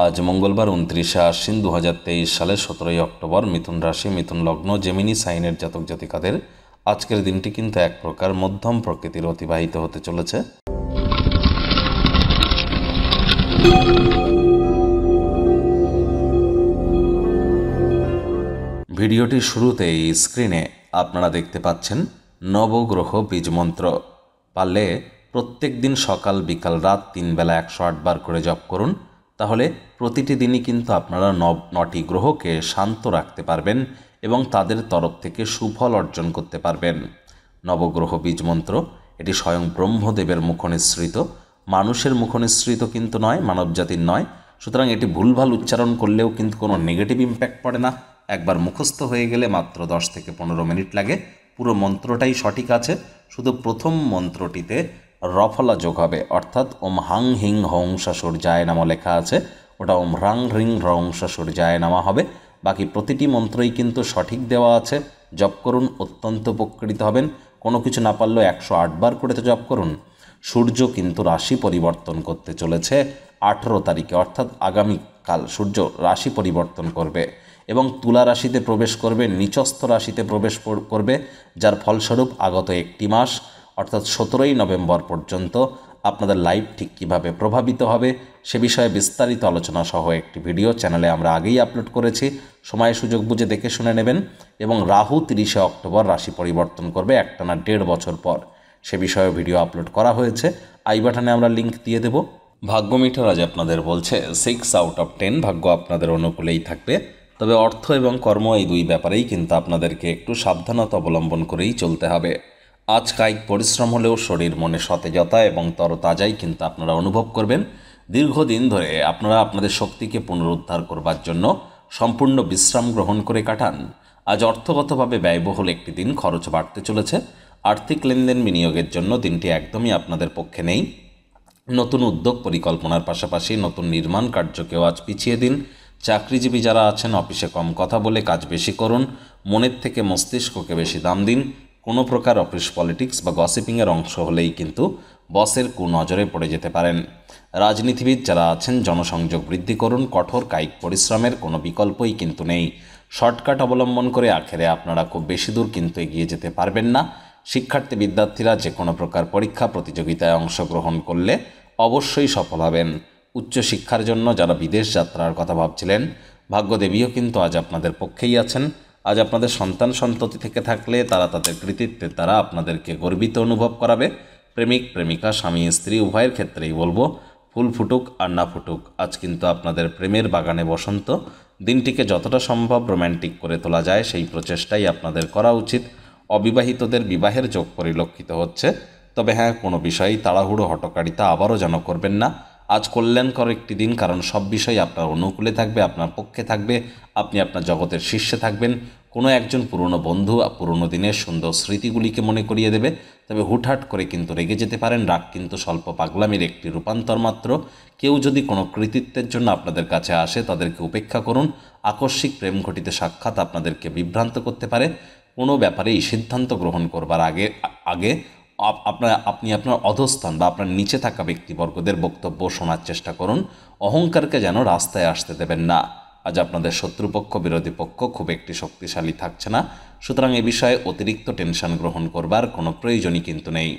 আজ মঙ্গলবার উনত্রিশে আশ্বিন দু হাজার তেইশ সালের সতেরোই অক্টোবর মিথুন রাশি মিথুন লগ্ন জেমিনি সাইনের জাতক জাতিকাদের আজকের দিনটি কিন্তু এক প্রকার মধ্যম প্রকৃতির অতিবাহিত হতে চলেছে ভিডিওটি শুরুতেই স্ক্রিনে আপনারা দেখতে পাচ্ছেন নবগ্রহ বীজ মন্ত্র পারলে প্রত্যেক দিন সকাল বিকাল রাত তিন বেলা একশো আটবার করে জপ করুন তাহলে প্রতিটি দিনই কিন্তু আপনারা নব নটি গ্রহকে শান্ত রাখতে পারবেন এবং তাদের তরফ থেকে সুফল অর্জন করতে পারবেন নবগ্রহ বীজ মন্ত্র এটি স্বয়ং ব্রহ্মদেবের মুখনিসৃত মানুষের মুখনিসৃত কিন্তু নয় মানবজাতির নয় সুতরাং এটি ভুলভাল উচ্চারণ করলেও কিন্তু কোনো নেগেটিভ ইম্প্যাক্ট পড়ে না একবার মুখস্থ হয়ে গেলে মাত্র দশ থেকে পনেরো মিনিট লাগে পুরো মন্ত্রটাই সঠিক আছে শুধু প্রথম মন্ত্রটিতে রফলা যোগ হবে অর্থাৎ ওম হাং হিং হংসা জায় নামা লেখা আছে ওটা ওম হ্রাং হ্রিং হংসা জায় নামা হবে বাকি প্রতিটি মন্ত্রই কিন্তু সঠিক দেওয়া আছে জপ করুন অত্যন্ত উপকৃত হবেন কোনো কিছু না পারলেও একশো আটবার করে তো জপ করুন সূর্য কিন্তু রাশি পরিবর্তন করতে চলেছে আঠেরো তারিখে অর্থাৎ আগামীকাল সূর্য রাশি পরিবর্তন করবে এবং তুলা রাশিতে প্রবেশ করবে নিচস্থ রাশিতে প্রবেশ করবে যার ফলস্বরূপ আগত একটি মাস অর্থাৎ সতেরোই নভেম্বর পর্যন্ত আপনাদের লাইভ ঠিক কীভাবে প্রভাবিত হবে সে বিষয়ে বিস্তারিত আলোচনা সহ একটি ভিডিও চ্যানেলে আমরা আগেই আপলোড করেছি সময় সুযোগ বুঝে দেখে শুনে নেবেন এবং রাহু তিরিশে অক্টোবর রাশি পরিবর্তন করবে একটানা দেড় বছর পর সে বিষয়ে ভিডিও আপলোড করা হয়েছে আই বাটনে আমরা লিঙ্ক দিয়ে দেব ভাগ্য মিটার আজ আপনাদের বলছে সিক্স আউট অফ টেন ভাগ্য আপনাদের অনুকূলেই থাকবে তবে অর্থ এবং কর্ম এই দুই ব্যাপারেই কিন্তু আপনাদেরকে একটু সাবধানতা অবলম্বন করেই চলতে হবে আজ কায়িক পরিশ্রম হলেও শরীর মনে সতেজতা এবং তরতাজাই কিন্তু আপনারা অনুভব করবেন দীর্ঘদিন ধরে আপনারা আপনাদের শক্তিকে পুনরুদ্ধার করবার জন্য সম্পূর্ণ বিশ্রাম গ্রহণ করে কাটান আজ অর্থগতভাবে ব্যয়বহুল একটি দিন খরচ বাড়তে চলেছে আর্থিক লেনদেন বিনিয়োগের জন্য দিনটি একদমই আপনাদের পক্ষে নেই নতুন উদ্যোগ পরিকল্পনার পাশাপাশি নতুন নির্মাণ কার্যকেও আজ পিছিয়ে দিন চাকরিজীবী যারা আছেন অফিসে কম কথা বলে কাজ বেশি করুন মনের থেকে মস্তিষ্ককে বেশি দাম দিন কোনো প্রকার অফিস পলিটিক্স বা গসিপিংয়ের অংশ হলেই কিন্তু বসের কুনজরে পড়ে যেতে পারেন রাজনীতিবিদ যারা আছেন জনসংযোগ বৃদ্ধি করুন কঠোর কায়িক পরিশ্রমের কোনো বিকল্পই কিন্তু নেই শর্টকাট অবলম্বন করে আখেরে আপনারা খুব বেশি দূর কিন্তু এগিয়ে যেতে পারবেন না শিক্ষার্থী বিদ্যার্থীরা যে কোনো প্রকার পরীক্ষা প্রতিযোগিতায় অংশগ্রহণ করলে অবশ্যই সফল হবেন উচ্চশিক্ষার জন্য যারা বিদেশ যাত্রার কথা ভাবছিলেন ভাগ্যদেবীও কিন্তু আজ আপনাদের পক্ষেই আছেন আজ আপনাদের সন্তান সন্ততি থেকে থাকলে তারা তাদের কৃতিত্বে তারা আপনাদেরকে গর্বিত অনুভব করাবে প্রেমিক প্রেমিকা স্বামী স্ত্রী উভয়ের ক্ষেত্রেই বলবো ফুল ফুটুক আর না ফুটুক আজ কিন্তু আপনাদের প্রেমের বাগানে বসন্ত দিনটিকে যতটা সম্ভব রোম্যান্টিক করে তোলা যায় সেই প্রচেষ্টাই আপনাদের করা উচিত অবিবাহিতদের বিবাহের যোগ পরিলক্ষিত হচ্ছে তবে হ্যাঁ কোনো বিষয়েই তাড়াহুড়ো হটকারিতা আবারও যেন করবেন না আজ কল্যাণকর একটি দিন কারণ সব বিষয় আপনার অনুকূলে থাকবে আপনার পক্ষে থাকবে আপনি আপনার জগতের শীর্ষে থাকবেন কোনো একজন পুরনো বন্ধু পুরনো দিনের সুন্দর স্মৃতিগুলিকে মনে করিয়ে দেবে তবে হুটহাট করে কিন্তু রেগে যেতে পারেন রাগ কিন্তু স্বল্প পাগলামির একটি রূপান্তর মাত্র কেউ যদি কোনো কৃতিত্বের জন্য আপনাদের কাছে আসে তাদেরকে উপেক্ষা করুন আকস্মিক প্রেম ঘটিতে সাক্ষাৎ আপনাদেরকে বিভ্রান্ত করতে পারে কোনো ব্যাপারেই সিদ্ধান্ত গ্রহণ করবার আগে আগে আপনার আপনি আপনার অধস্থান বা আপনার নিচে থাকা ব্যক্তিবর্গদের বক্তব্য শোনার চেষ্টা করুন অহংকারকে যেন রাস্তায় আসতে দেবেন না আজ আপনাদের শত্রুপক্ষ বিরোধী পক্ষ খুব একটি শক্তিশালী থাকছে না সুতরাং এ বিষয়ে অতিরিক্ত টেনশন গ্রহণ করবার কোনো প্রয়োজনই কিন্তু নেই